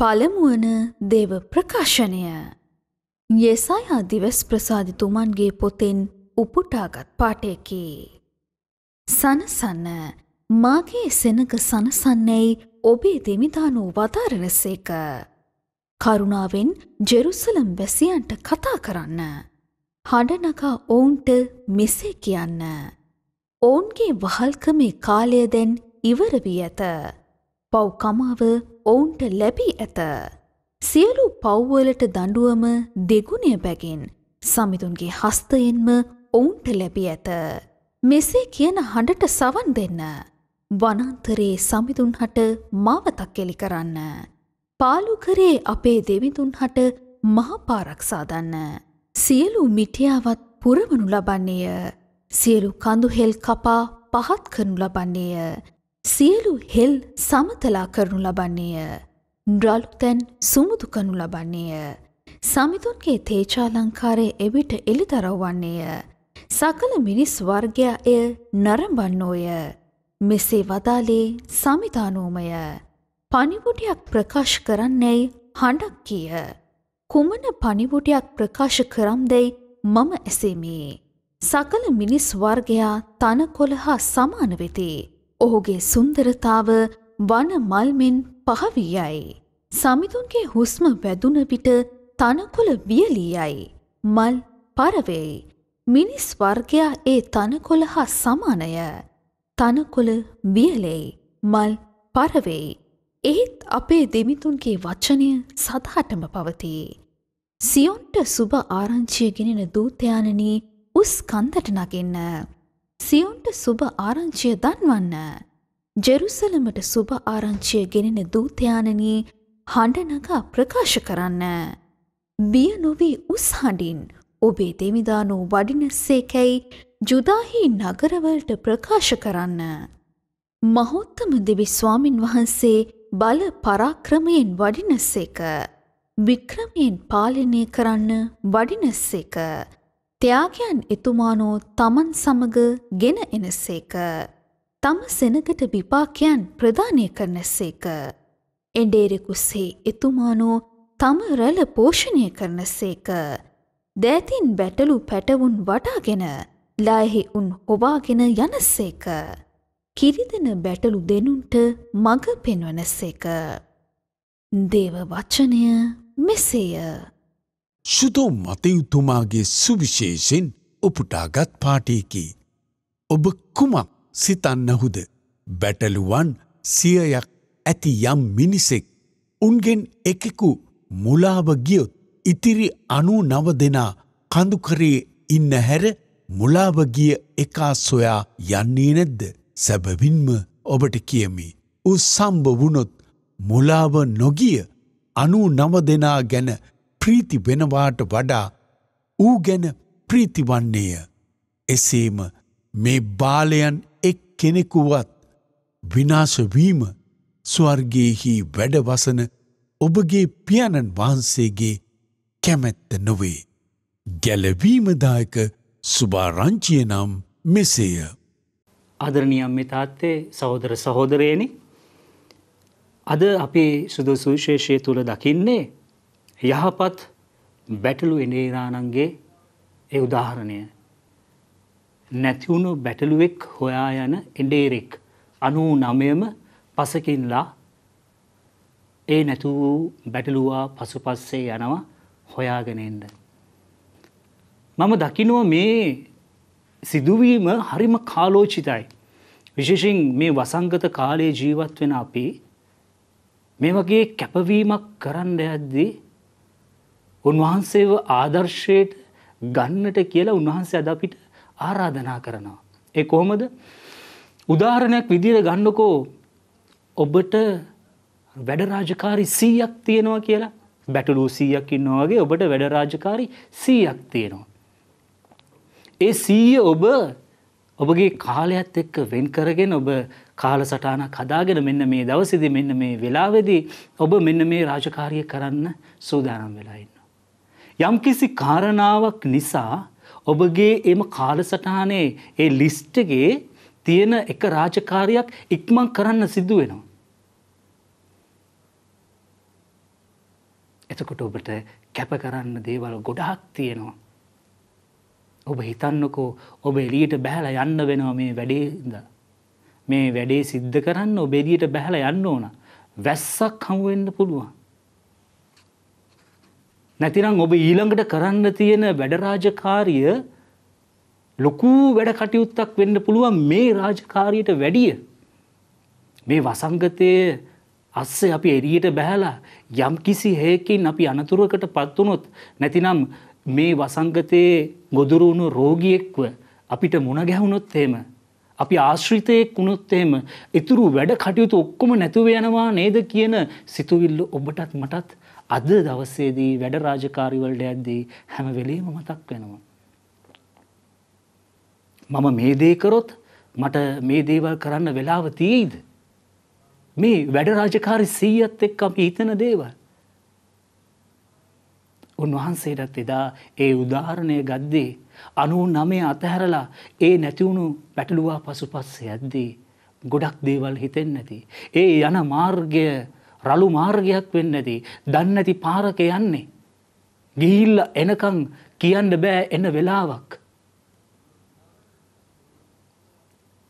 පළමුුවන දේව ප්‍රකාශනය යෙසයි අදිවස් ප්‍රසාධිතුමන්ගේ පොතෙන් උපුටාගත් පාටයකි. සනසන්න මාගේ සෙනක සනසන්නේයි ඔබේ දෙමිදානු වදාරනසේක. කරුණාවෙන් ජෙරුසලම් වැසියන්ට කතා කරන්න. හඬනකා ඔවුන්ට මෙසේ කියන්න. ඔවුන්ගේ වහල්කමේ කාලය දැන් ඉවරවී ඇත. පව්කමාව ඔවුන්ට ලැබී ඇත. සියලු පව්වලට දඩුවම දෙගුණය බැගින් සමිඳුන්ගේ හස්තයෙන්ම ඔවුන්ට ලැබී ඇත. මෙසේ කියන හඬට සවන් දෙන්න. වනන්තරේ සමිඳුන් හට මාවතක් කෙලි කරන්න. පාලු කරේ අපේ දෙවිඳුන් හට මහපාරක්ෂාදන්න. සියලු මිටියාවත් පුරවනු ලබන්නේය. සියලු කඳුහෙල් කපා පහත් කරනු ලබන්නේය. සියලු හෙල් සමතලා කරනු ලබන්නේය. ඩ්‍රලුතැන් සුමුදු කනු ලබන්නේය. සමිතුන්ගේ තේචාලංකාරය එවිට එළි දරවන්නේය. සකල මිනිස් වර්ගයා එය නරඹන්නෝය. මෙසේ වදාලේ සමිතානෝමය. පනිවුඩයක් ප්‍රකාශ කරන්නේයි හඬක් කිය. කුමන පනිවුඩයක් ප්‍රකාශ කරම්දැයි මම ඇසෙමි. සකල මිනිස් වර්ගයා තනකොළ හා සමාන වෙති. ඔහුගේ සුන්දරතාව වන මල්මෙන් පහවියයි. සමිඳුන්ගේ හුස්ම වැදුන විට තනකොළ වියලියයි. මල් පරවෙයි. මිනිස් වර්ගයා ඒ තනකොළ හා සමානය. තනකොළ වියලෙයි. මල් පරවෙයි. එහෙත් අපේ දෙමිතුන්ගේ වචනය සදහටම පවතී. සියොන්ට සුභ ආරංචිය ගෙනෙන දූතයානනී උස් කන්දට නගන්න. සියොන්ට සුභ ආරංචිය දන්වන්න. ජෙරුසලමට සුභ ආරංචිය ගෙනෙන දූතයානනී හඬනගා ප්‍රකාශ කරන්න. බිය නොවී උස්හඬින් ඔබේ දෙවිදානෝ වඩින සේකැයි ජුදාහි නගරවලට ප්‍රකාශ කරන්න. මහොත්තම දෙවි ස්වාමින් වහන්සේ බල පරාක්‍රමයෙන් වඩිනස්සේක. වික්‍රමයෙන් පාලනය කරන්න වඩිනස්සේක. ත්‍යාගයන් එතුමානෝ තමන් සමග ගෙන එනසේක. තම සෙනගට විපාකයන් ප්‍රධානය කරනසේක. එඩේරෙකුසේ එතුමානෝ තම රැල පෝෂණය කරනසේක. දෑතින් බැටලු පැටවුන් වටාගෙන ලායෙහි උන් හොවාගෙන යනසේක. කිරිදෙන බැටලු දෙනුන්ට මඟ පෙන්වනසේක. දේව වචනය මෙසේය. සුදෝ මතයුතුමාගේ සුවිශේෂෙන් උපුටාගත් පාටයකි. ඔබ කුමක් සිතන්නහුද බැටලුවන් සියයක් ඇති යම් මිනිසෙක් උන්ගෙන් එකෙකු මුලාව ගියොත් ඉතිරි අනු නව දෙනා කඳුකරේ ඉන්න හැර මුලාවගිය එකා සොයා යන්නේ නැද්ද සැබවින්ම ඔබට කියමි. උ සම්භ වුණොත් මුලාව නොගිය අනු නව දෙනා ගැන ප්‍රීති වෙනවාට වඩා ඌ ගැන ප්‍රීතිවන්නේය. එසේම මේ බාලයන් එක් කෙනෙකුවත් විනාශවීම ස්වර්ගයෙහි වැඩවසන ඔබගේ පියාණන් වහන්සේගේ කැමැත්ත නොවේ. ගැලවීමදායක සුභාරංචිය නම් මෙසේය. අදරනියම් මෙ තාත්තේ සහෝදර සහෝදරයනි අද අපේ සුදු සුවිශේෂය තුළ දකින්නේ යහපත් බැටලු එනේරාණන්ගේ ඒ උදාහරණය. නැතිවුණු බැටලුවෙක් හොයා යන එඩේරෙක් අනූ නමයම පසකින්ලා ඒ නැතු වූ බැටලුවා පසු පස්සේ යනවා හොයාගෙනෙන්ද. මම දකිනුව මේ සිදුවීම හරිම කාලෝචිතයි. විශේෂෙන් මේ වසංගත කාලයේ ජීවත් වෙන අපි මේ වගේ කැපවීමක් කරන්න ඇද්දී උන්වහන්සේව ආදර්ශයට ගන්නට කියලා උන්වහන්සේ අද අපිට ආරාධනා කරනවා. ඒ කොහොමද? උදාහරණයක් විදිහට ගන්නකෝ ඔබට වැඩ රාජකාරි 100ක් තියෙනවා කියලා. බැටළු 100ක් ඉන්නවා වගේ ඔබට වැඩ රාජකාරි 100ක් තියෙනවා. ඒ 100 ඔබ ඔබගේ කාලයත් එක්ක වෙන් කරගෙන ඔබ කාලසටහනක් හදාගෙන මෙන්න මේ දවසේදී මෙන්න මේ වෙලාවේදී ඔබ මෙන්න මේ රාජකාරිය කරන්න සූදානම් වෙලා ඉන්න. යම්කිසි කාරණාවක් නිසා ඔබගේ එම කාලසටහනේ ඒ ලිස්ටගේ තියෙන එක රාජකාරයක් ඉක්මන් කරන්න සිද්ධ වෙනවා. එතකොට ඔබට කැප කරන්න දේවල් ගොඩාක් තියෙනවා. ඔබ හිතන්නකෝ ඔබ එලියට බැහලා යන්න වෙනවා මේ වැඩේද. මේ වැඩේ සිද්ධ කරන්න ඔබ එලියට බැහලා යන්න ඕන. වැස්සක් හමුවෙන්න පුළුවන්. නැතිනම් ඔබ ඊළඟට කරන්න තියෙන වැඩරාජකාරිය ලොකු වැඩ කටයුත්තක් වෙන්න පුළුවන් මේ රාජකාරියට වැඩිය. මේ වසංගතය අස්සේ අපි එරියට බැහැලා යම් කිසි හේකින් අපි අනතුරුවකට පත්වනොත් නැතිනම් මේ වසංගතයේ ගොදුරුණු රෝගියෙක්ව අපිට මුණගැහුණොත් එහෙම අපි ආශ්‍රිතයෙක් වුණොත් එහෙම ඉතුරු වැඩ කටයුතු ඔක්කොම නැතුව යනවා නේද කියන සිතුවිල්ල ඔබටත් මටත් අද දවසේදී වැඩ රාජකාරිවලට ඇද්දී හැම වෙලේම මතක් වෙනවා. මම මේ දේ කරොත් මට මේ දේවල් කරන්න වෙලාව තියෙයිද. මේ වැඩ රාජකාරි සීයත් එක් අපි හිතන දේවල්. උන්වහන්සේටත් එදා ඒ උදාහරණය ගද්දී අනුව නමේ අතහැරලා ඒ නැතිවුණු පැටලුවා පසු පස්සේ ඇද්දී ගොඩක් දේවල් හිතෙන් නැති. ඒ යන මාර්ගය රළු මාර්ගයක් වෙන්න ඇති දන්නැති පාරක යන්නේ. ගිහිල්ල එනකං කියන්න බෑ එන්න වෙලාවක්.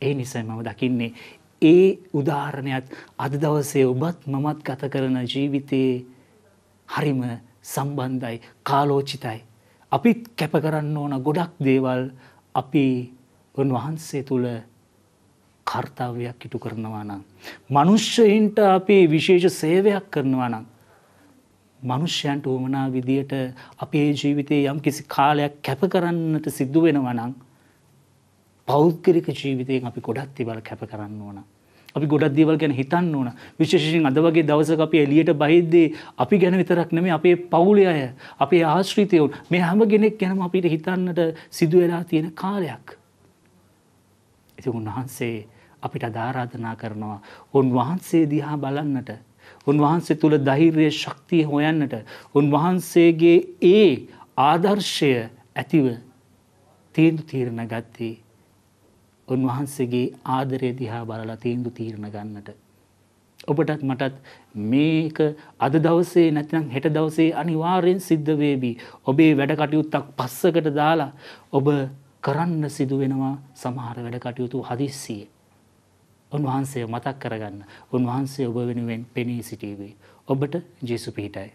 ඒ නිසා මම දකින්නේ ඒ උදාහරණයත් අද දවසේ ඔබත් මමත් ගත කරන ජීවිතයේ හරිම සම්බන්ධයි කාලෝචිතයි. අපිත් කැප කරන්න ඕන ගොඩක් දේවල් අපි උන්වහන්සේ තුළ කර්තාවයක් ඉටු කරනවා නම්. මනුෂ්‍යයින්ට අපි විශේෂ සේවයක් කරනවා නම්. මනුෂ්‍යයන්ට ඕමනා විදියට අපේ ජීවිතයේ යම් කිසි කාලයක් කැප කරන්නට සිද්ධ වෙනවා නම් පෞද්ගරික ජීවිතයෙන් අපි ගොඩක් තිබල කැප කරන්න ඕන. අපි ගොඩක් දේවල් ගැන හිතන්න ඕන විශේෂයෙන් අද වගේ දවසක අපි එලියට බහිද්දී අපි ගැන විතරක් නෙමේ අපේ පවුලේ අය අපේ ආශ්‍රිතයවුන් මේ හැම ගෙනෙක් ගැනම අපිට හිතන්නට සිදුවෙලා තියෙන කාලයක්. ඉති උන්වහන්සේ අපිට ධාරාධනා කරනවා උන්වහන්සේ දිහා බලන්නට උන්වහන්සේ තුළ දෛර්ය ශක්තිය හොයන්නට උන්වහන්සේගේ ඒ ආදර්ශය ඇතිව තීන්දු තීරණ ගත්තේ උන්වහන්සේගේ ආදරය දිහා බලලා තීන්දු තීරණ ගන්නට ඔබටත් මටත් මේක අද දවසේ නැතිනම් හෙට දවසේ අනිවාර්යෙන් සිද්ධ වේවි. ඔබේ වැඩ කටයුත්තක් පස්සකට දාලා ඔබ කරන්න සිදු වෙනවා සමහර වැඩ කටයුතු හදිස්සියේ. උන්වහන්සේ මතක් කරගන්න. උන්වහන්සේ ඔබ වෙනුවෙන් පෙනී සිටීවී. ඔබට ජේසු පිහිටයි.